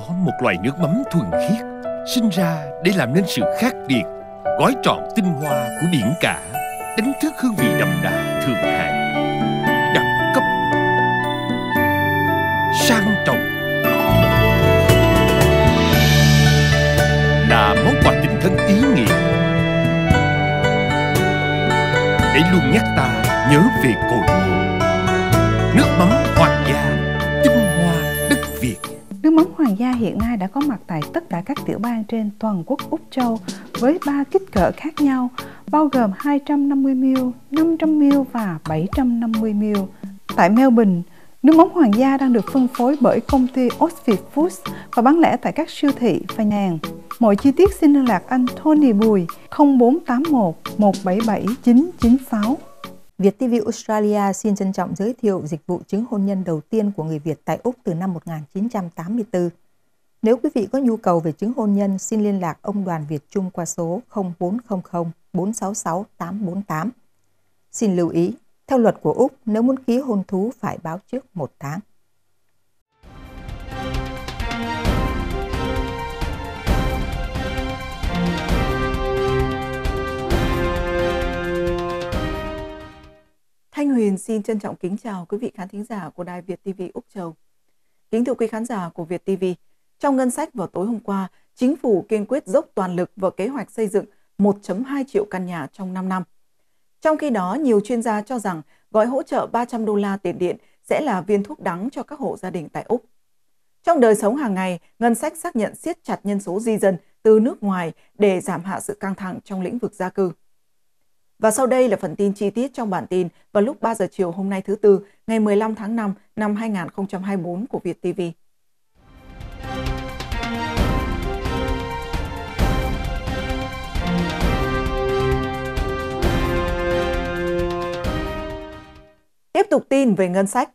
có một loài nước mắm thuần khiết sinh ra để làm nên sự khác biệt gói trọn tinh hoa của biển cả đánh thức hương vị đậm đà thượng hạng đẳng cấp sang trọng là món quà tình thân ý nghĩa để luôn nhắc ta nhớ về cội nguồn nước mắm gia hiện nay đã có mặt tại tất cả các tiểu bang trên toàn quốc Úc Châu với ba kích cỡ khác nhau, bao gồm 250ml, 500ml và 750ml. Tại Melbourne, nước mắm hoàng gia đang được phân phối bởi công ty Oxford Foods và bán lẻ tại các siêu thị và nhà hàng. Mọi chi tiết xin liên lạc anh Tony Bùi 0481 177 996. Việt TV Australia xin trân trọng giới thiệu dịch vụ chứng hôn nhân đầu tiên của người Việt tại Úc từ năm 1984. Nếu quý vị có nhu cầu về chứng hôn nhân, xin liên lạc ông Đoàn Việt Trung qua số 0400 466 848. Xin lưu ý, theo luật của Úc, nếu muốn ký hôn thú phải báo trước một tháng. Thanh Huyền xin trân trọng kính chào quý vị khán thính giả của Đài Việt TV Úc Châu. Kính thưa quý khán giả của Việt TV, trong ngân sách vào tối hôm qua, chính phủ kiên quyết dốc toàn lực vào kế hoạch xây dựng 1.2 triệu căn nhà trong 5 năm. Trong khi đó, nhiều chuyên gia cho rằng gói hỗ trợ 300 đô la tiền điện sẽ là viên thuốc đắng cho các hộ gia đình tại Úc. Trong đời sống hàng ngày, ngân sách xác nhận siết chặt nhân số di dân từ nước ngoài để giảm hạ sự căng thẳng trong lĩnh vực gia cư. Và sau đây là phần tin chi tiết trong bản tin vào lúc 3 giờ chiều hôm nay thứ Tư, ngày 15 tháng 5 năm 2024 của Việt TV. Tiếp tục tin về ngân sách.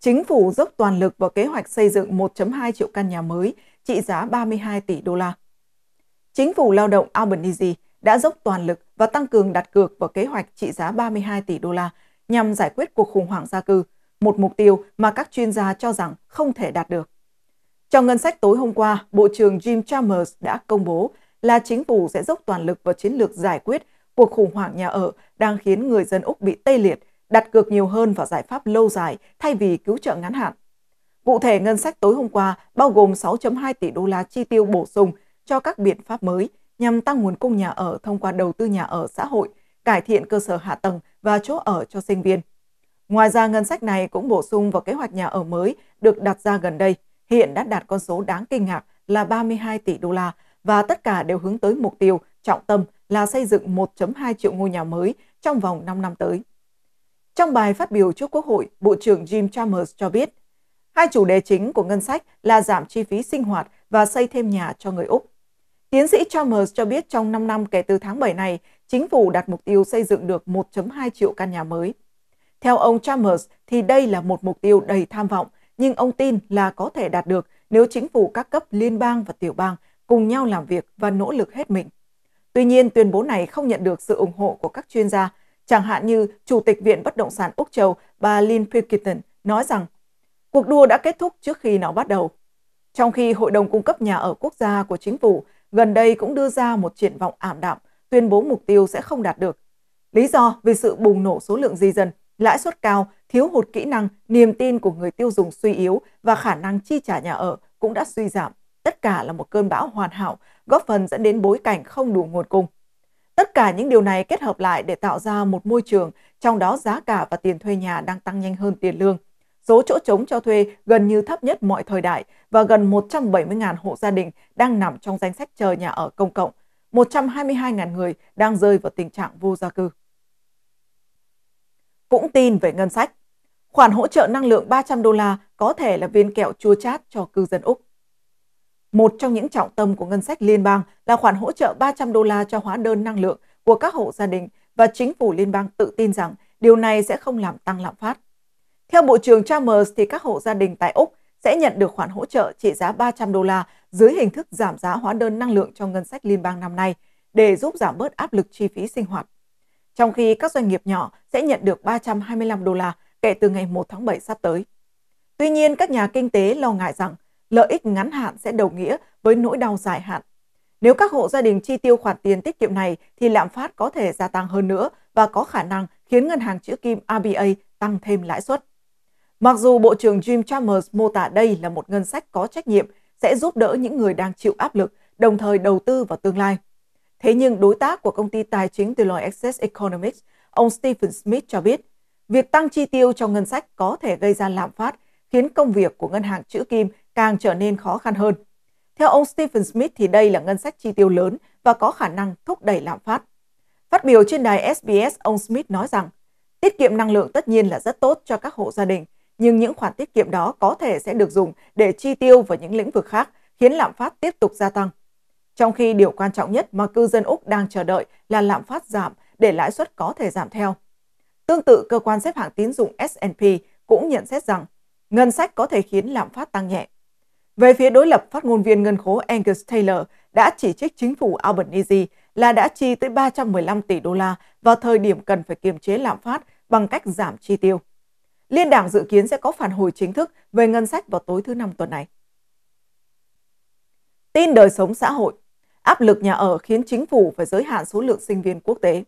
Chính phủ dốc toàn lực vào kế hoạch xây dựng 1.2 triệu căn nhà mới trị giá 32 tỷ đô la. Chính phủ lao động Albanese đã dốc toàn lực và tăng cường đặt cược vào kế hoạch trị giá 32 tỷ đô la nhằm giải quyết cuộc khủng hoảng gia cư, một mục tiêu mà các chuyên gia cho rằng không thể đạt được. Trong ngân sách tối hôm qua, Bộ trưởng Jim Chalmers đã công bố là chính phủ sẽ dốc toàn lực vào chiến lược giải quyết cuộc khủng hoảng nhà ở đang khiến người dân Úc bị tê liệt đặt cược nhiều hơn vào giải pháp lâu dài thay vì cứu trợ ngắn hạn. Cụ thể, ngân sách tối hôm qua bao gồm 6.2 tỷ đô la chi tiêu bổ sung cho các biện pháp mới nhằm tăng nguồn cung nhà ở thông qua đầu tư nhà ở xã hội, cải thiện cơ sở hạ tầng và chỗ ở cho sinh viên. Ngoài ra, ngân sách này cũng bổ sung vào kế hoạch nhà ở mới được đặt ra gần đây, hiện đã đạt con số đáng kinh ngạc là 32 tỷ đô la và tất cả đều hướng tới mục tiêu trọng tâm là xây dựng 1.2 triệu ngôi nhà mới trong vòng 5 năm tới. Trong bài phát biểu trước Quốc hội, Bộ trưởng Jim Chalmers cho biết, hai chủ đề chính của ngân sách là giảm chi phí sinh hoạt và xây thêm nhà cho người Úc. Tiến sĩ Chalmers cho biết trong 5 năm kể từ tháng 7 này, chính phủ đặt mục tiêu xây dựng được 1.2 triệu căn nhà mới. Theo ông Chalmers thì đây là một mục tiêu đầy tham vọng, nhưng ông tin là có thể đạt được nếu chính phủ các cấp liên bang và tiểu bang cùng nhau làm việc và nỗ lực hết mình. Tuy nhiên, tuyên bố này không nhận được sự ủng hộ của các chuyên gia Chẳng hạn như Chủ tịch Viện Bất động sản Úc Châu bà Lynn Pilkington nói rằng cuộc đua đã kết thúc trước khi nó bắt đầu. Trong khi Hội đồng cung cấp nhà ở quốc gia của chính phủ gần đây cũng đưa ra một triển vọng ảm đạm, tuyên bố mục tiêu sẽ không đạt được. Lý do vì sự bùng nổ số lượng di dân, lãi suất cao, thiếu hụt kỹ năng, niềm tin của người tiêu dùng suy yếu và khả năng chi trả nhà ở cũng đã suy giảm. Tất cả là một cơn bão hoàn hảo, góp phần dẫn đến bối cảnh không đủ nguồn cung. Tất cả những điều này kết hợp lại để tạo ra một môi trường, trong đó giá cả và tiền thuê nhà đang tăng nhanh hơn tiền lương. Số chỗ trống cho thuê gần như thấp nhất mọi thời đại và gần 170.000 hộ gia đình đang nằm trong danh sách chờ nhà ở công cộng. 122.000 người đang rơi vào tình trạng vô gia cư. Cũng tin về ngân sách, khoản hỗ trợ năng lượng 300 đô la có thể là viên kẹo chua chát cho cư dân Úc. Một trong những trọng tâm của ngân sách liên bang là khoản hỗ trợ 300 đô la cho hóa đơn năng lượng của các hộ gia đình và chính phủ liên bang tự tin rằng điều này sẽ không làm tăng lạm phát. Theo Bộ trưởng Chalmers thì các hộ gia đình tại Úc sẽ nhận được khoản hỗ trợ trị giá 300 đô la dưới hình thức giảm giá hóa đơn năng lượng cho ngân sách liên bang năm nay để giúp giảm bớt áp lực chi phí sinh hoạt. Trong khi các doanh nghiệp nhỏ sẽ nhận được 325 đô la kể từ ngày 1 tháng 7 sắp tới. Tuy nhiên, các nhà kinh tế lo ngại rằng lợi ích ngắn hạn sẽ đồng nghĩa với nỗi đau dài hạn. Nếu các hộ gia đình chi tiêu khoản tiền tiết kiệm này thì lạm phát có thể gia tăng hơn nữa và có khả năng khiến ngân hàng chữ kim RBA tăng thêm lãi suất. Mặc dù Bộ trưởng Jim Chalmers mô tả đây là một ngân sách có trách nhiệm sẽ giúp đỡ những người đang chịu áp lực, đồng thời đầu tư vào tương lai. Thế nhưng đối tác của công ty tài chính từ Deloitte Access Economics, ông Stephen Smith cho biết, việc tăng chi tiêu trong ngân sách có thể gây ra lạm phát, khiến công việc của ngân hàng chữ kim càng trở nên khó khăn hơn. Theo ông Stephen Smith thì đây là ngân sách chi tiêu lớn và có khả năng thúc đẩy lạm phát. Phát biểu trên đài SBS, ông Smith nói rằng, tiết kiệm năng lượng tất nhiên là rất tốt cho các hộ gia đình, nhưng những khoản tiết kiệm đó có thể sẽ được dùng để chi tiêu vào những lĩnh vực khác, khiến lạm phát tiếp tục gia tăng. Trong khi điều quan trọng nhất mà cư dân Úc đang chờ đợi là lạm phát giảm để lãi suất có thể giảm theo. Tương tự, cơ quan xếp hạng tín dụng S&P cũng nhận xét rằng ngân sách có thể khiến lạm phát tăng nhẹ. Về phía đối lập, phát ngôn viên ngân khố Angus Taylor đã chỉ trích chính phủ Albanese là đã chi tới 315 tỷ đô la vào thời điểm cần phải kiềm chế lạm phát bằng cách giảm chi tiêu. Liên đảng dự kiến sẽ có phản hồi chính thức về ngân sách vào tối thứ năm tuần này. Tin đời sống xã hội Áp lực nhà ở khiến chính phủ phải giới hạn số lượng sinh viên quốc tế.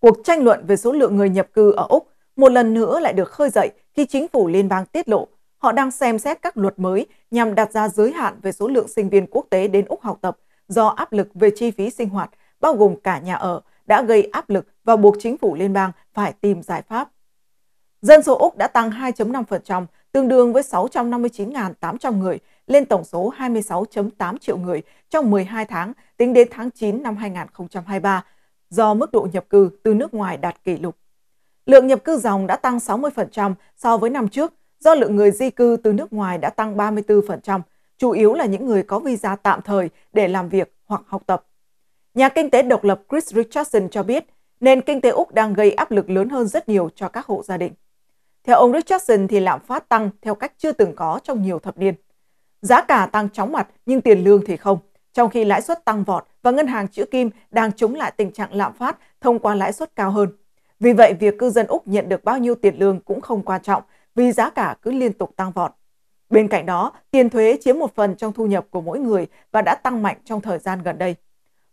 Cuộc tranh luận về số lượng người nhập cư ở Úc một lần nữa lại được khơi dậy khi chính phủ liên bang tiết lộ họ đang xem xét các luật mới nhằm đặt ra giới hạn về số lượng sinh viên quốc tế đến Úc học tập do áp lực về chi phí sinh hoạt, bao gồm cả nhà ở, đã gây áp lực và buộc chính phủ liên bang phải tìm giải pháp. Dân số Úc đã tăng 2.5%, tương đương với 659.800 người, lên tổng số 26.8 triệu người trong 12 tháng tính đến tháng 9 năm 2023, do mức độ nhập cư từ nước ngoài đạt kỷ lục. Lượng nhập cư dòng đã tăng 60% so với năm trước, do lượng người di cư từ nước ngoài đã tăng 34%, chủ yếu là những người có visa tạm thời để làm việc hoặc học tập. Nhà kinh tế độc lập Chris Richardson cho biết, nền kinh tế Úc đang gây áp lực lớn hơn rất nhiều cho các hộ gia đình. Theo ông Richardson thì lạm phát tăng theo cách chưa từng có trong nhiều thập niên. Giá cả tăng chóng mặt nhưng tiền lương thì không, trong khi lãi suất tăng vọt và ngân hàng chữ kim đang chống lại tình trạng lạm phát thông qua lãi suất cao hơn. Vì vậy, việc cư dân Úc nhận được bao nhiêu tiền lương cũng không quan trọng vì giá cả cứ liên tục tăng vọt. Bên cạnh đó, tiền thuế chiếm một phần trong thu nhập của mỗi người và đã tăng mạnh trong thời gian gần đây.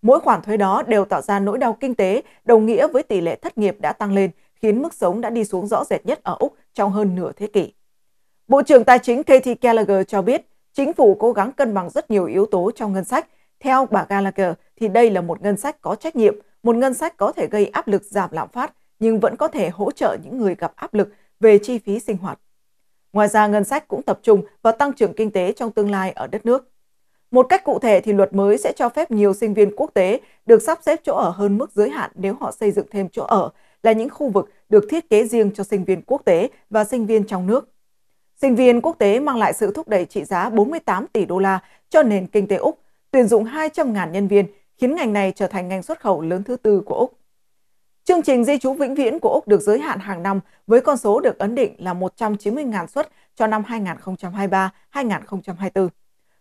Mỗi khoản thuế đó đều tạo ra nỗi đau kinh tế, đồng nghĩa với tỷ lệ thất nghiệp đã tăng lên, khiến mức sống đã đi xuống rõ rệt nhất ở Úc trong hơn nửa thế kỷ. Bộ trưởng Tài chính Katie Gallagher cho biết, chính phủ cố gắng cân bằng rất nhiều yếu tố trong ngân sách. Theo bà Gallagher, thì đây là một ngân sách có trách nhiệm, một ngân sách có thể gây áp lực giảm lạm phát, nhưng vẫn có thể hỗ trợ những người gặp áp lực về chi phí sinh hoạt. Ngoài ra, ngân sách cũng tập trung vào tăng trưởng kinh tế trong tương lai ở đất nước. Một cách cụ thể thì luật mới sẽ cho phép nhiều sinh viên quốc tế được sắp xếp chỗ ở hơn mức giới hạn nếu họ xây dựng thêm chỗ ở là những khu vực được thiết kế riêng cho sinh viên quốc tế và sinh viên trong nước. Sinh viên quốc tế mang lại sự thúc đẩy trị giá 48 tỷ đô la cho nền kinh tế Úc, tuyển dụng 200.000 nhân viên, khiến ngành này trở thành ngành xuất khẩu lớn thứ tư của Úc. Chương trình di trú vĩnh viễn của Úc được giới hạn hàng năm với con số được ấn định là 190.000 suất cho năm 2023-2024.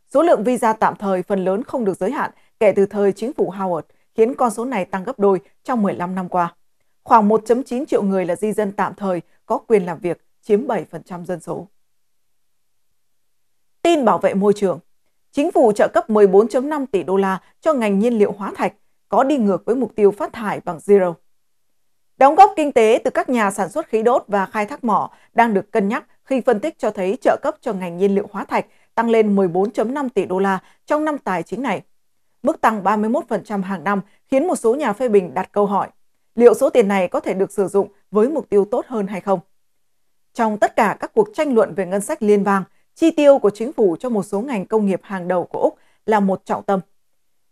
Số lượng visa tạm thời phần lớn không được giới hạn kể từ thời chính phủ Howard, khiến con số này tăng gấp đôi trong 15 năm qua. Khoảng 1.9 triệu người là di dân tạm thời có quyền làm việc, chiếm 7% dân số. Tin bảo vệ môi trường Chính phủ trợ cấp 14.5 tỷ đô la cho ngành nhiên liệu hóa thạch, có đi ngược với mục tiêu phát thải bằng zero. Đóng góp kinh tế từ các nhà sản xuất khí đốt và khai thác mỏ đang được cân nhắc khi phân tích cho thấy trợ cấp cho ngành nhiên liệu hóa thạch tăng lên 14.5 tỷ đô la trong năm tài chính này. Mức tăng 31% hàng năm khiến một số nhà phê bình đặt câu hỏi liệu số tiền này có thể được sử dụng với mục tiêu tốt hơn hay không. Trong tất cả các cuộc tranh luận về ngân sách liên bang, chi tiêu của chính phủ cho một số ngành công nghiệp hàng đầu của Úc là một trọng tâm.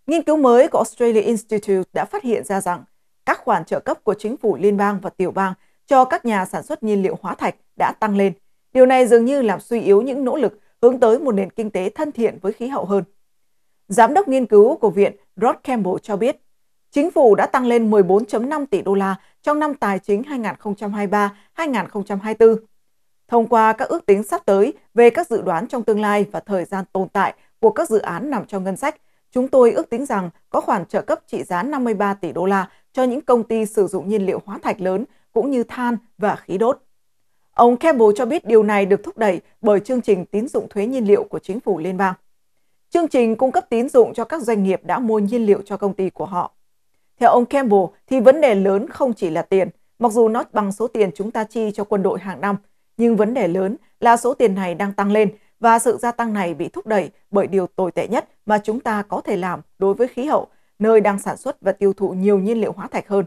Nghiên cứu mới của Australia Institute đã phát hiện ra rằng các khoản trợ cấp của chính phủ liên bang và tiểu bang cho các nhà sản xuất nhiên liệu hóa thạch đã tăng lên. Điều này dường như làm suy yếu những nỗ lực hướng tới một nền kinh tế thân thiện với khí hậu hơn. Giám đốc nghiên cứu của Viện Rod Campbell cho biết, chính phủ đã tăng lên 14.5 tỷ đô la trong năm tài chính 2023-2024 thông qua các ước tính sắp tới về các dự đoán trong tương lai và thời gian tồn tại của các dự án nằm trong ngân sách, chúng tôi ước tính rằng có khoản trợ cấp trị giá 53 tỷ đô la cho những công ty sử dụng nhiên liệu hóa thạch lớn cũng như than và khí đốt. Ông Campbell cho biết điều này được thúc đẩy bởi chương trình tín dụng thuế nhiên liệu của chính phủ liên bang. Chương trình cung cấp tín dụng cho các doanh nghiệp đã mua nhiên liệu cho công ty của họ. Theo ông Campbell thì vấn đề lớn không chỉ là tiền, mặc dù nó bằng số tiền chúng ta chi cho quân đội hàng năm, nhưng vấn đề lớn là số tiền này đang tăng lên và sự gia tăng này bị thúc đẩy bởi điều tồi tệ nhất mà chúng ta có thể làm đối với khí hậu nơi đang sản xuất và tiêu thụ nhiều nhiên liệu hóa thạch hơn.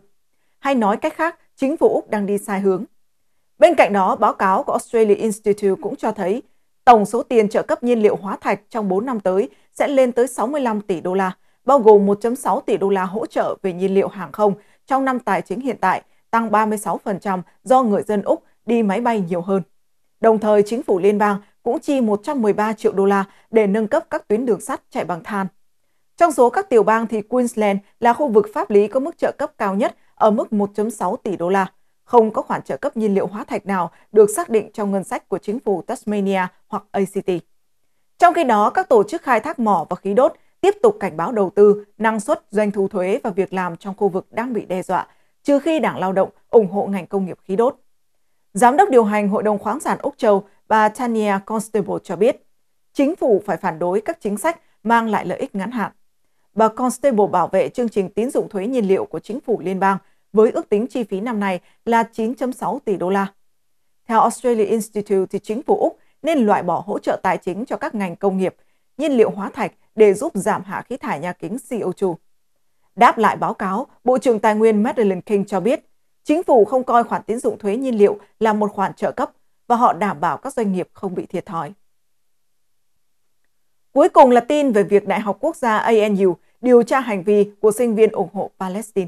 Hay nói cách khác, chính phủ Úc đang đi sai hướng. Bên cạnh đó, báo cáo của Australia Institute cũng cho thấy tổng số tiền trợ cấp nhiên liệu hóa thạch trong 4 năm tới sẽ lên tới 65 tỷ đô la, bao gồm 1.6 tỷ đô la hỗ trợ về nhiên liệu hàng không trong năm tài chính hiện tại, tăng 36% do người dân Úc đi máy bay nhiều hơn. Đồng thời, chính phủ liên bang cũng chi 113 triệu đô la để nâng cấp các tuyến đường sắt chạy bằng than. Trong số các tiểu bang thì Queensland là khu vực pháp lý có mức trợ cấp cao nhất ở mức 1.6 tỷ đô la. Không có khoản trợ cấp nhiên liệu hóa thạch nào được xác định trong ngân sách của chính phủ Tasmania hoặc ACT. Trong khi đó, các tổ chức khai thác mỏ và khí đốt tiếp tục cảnh báo đầu tư, năng suất, doanh thu thuế và việc làm trong khu vực đang bị đe dọa, trừ khi Đảng Lao động ủng hộ ngành công nghiệp khí đốt. Giám đốc điều hành Hội đồng khoáng sản Úc Châu, bà Tania Constable cho biết, chính phủ phải phản đối các chính sách mang lại lợi ích ngắn hạn bà Constable bảo vệ chương trình tín dụng thuế nhiên liệu của chính phủ liên bang với ước tính chi phí năm nay là 9.6 tỷ đô la. Theo Australia Institute thì chính phủ Úc nên loại bỏ hỗ trợ tài chính cho các ngành công nghiệp, nhiên liệu hóa thạch để giúp giảm hạ khí thải nhà kính CO2. Đáp lại báo cáo, Bộ trưởng Tài nguyên Madeleine King cho biết, chính phủ không coi khoản tín dụng thuế nhiên liệu là một khoản trợ cấp và họ đảm bảo các doanh nghiệp không bị thiệt thòi. Cuối cùng là tin về việc Đại học Quốc gia ANU điều tra hành vi của sinh viên ủng hộ Palestine.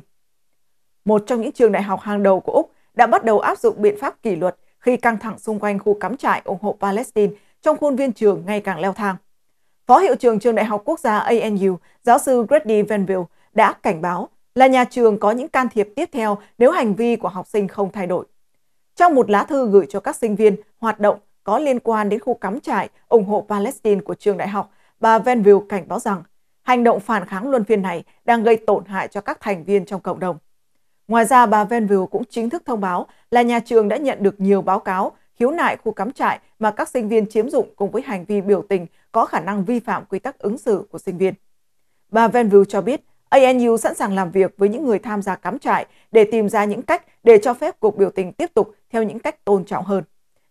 Một trong những trường đại học hàng đầu của Úc đã bắt đầu áp dụng biện pháp kỷ luật khi căng thẳng xung quanh khu cắm trại ủng hộ Palestine trong khuôn viên trường ngày càng leo thang. Phó hiệu trưởng trường Đại học Quốc gia ANU, giáo sư Grady Vanville đã cảnh báo là nhà trường có những can thiệp tiếp theo nếu hành vi của học sinh không thay đổi. Trong một lá thư gửi cho các sinh viên hoạt động có liên quan đến khu cắm trại ủng hộ Palestine của trường đại học, bà Vanville cảnh báo rằng Hành động phản kháng luân phiên này đang gây tổn hại cho các thành viên trong cộng đồng. Ngoài ra, bà Venville cũng chính thức thông báo là nhà trường đã nhận được nhiều báo cáo khiếu nại khu cắm trại mà các sinh viên chiếm dụng cùng với hành vi biểu tình có khả năng vi phạm quy tắc ứng xử của sinh viên. Bà Venville cho biết, ANU sẵn sàng làm việc với những người tham gia cắm trại để tìm ra những cách để cho phép cuộc biểu tình tiếp tục theo những cách tôn trọng hơn.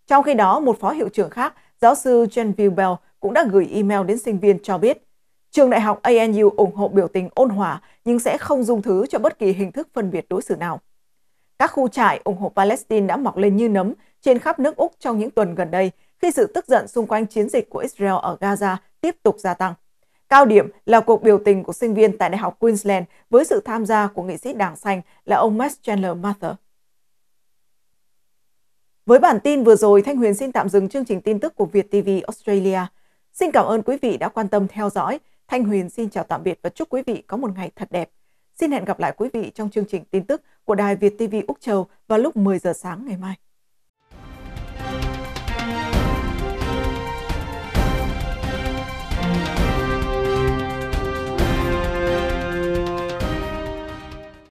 Trong khi đó, một phó hiệu trưởng khác, giáo sư Genevieve Bell cũng đã gửi email đến sinh viên cho biết Trường Đại học ANU ủng hộ biểu tình ôn hòa nhưng sẽ không dung thứ cho bất kỳ hình thức phân biệt đối xử nào. Các khu trại ủng hộ Palestine đã mọc lên như nấm trên khắp nước Úc trong những tuần gần đây khi sự tức giận xung quanh chiến dịch của Israel ở Gaza tiếp tục gia tăng. Cao điểm là cuộc biểu tình của sinh viên tại Đại học Queensland với sự tham gia của nghị sĩ đảng xanh là ông Max Chandler Mather. Với bản tin vừa rồi, Thanh Huyền xin tạm dừng chương trình tin tức của Việt TV Australia. Xin cảm ơn quý vị đã quan tâm theo dõi. Thanh Huyền xin chào tạm biệt và chúc quý vị có một ngày thật đẹp. Xin hẹn gặp lại quý vị trong chương trình tin tức của Đài Việt TV Úc Châu vào lúc 10 giờ sáng ngày mai.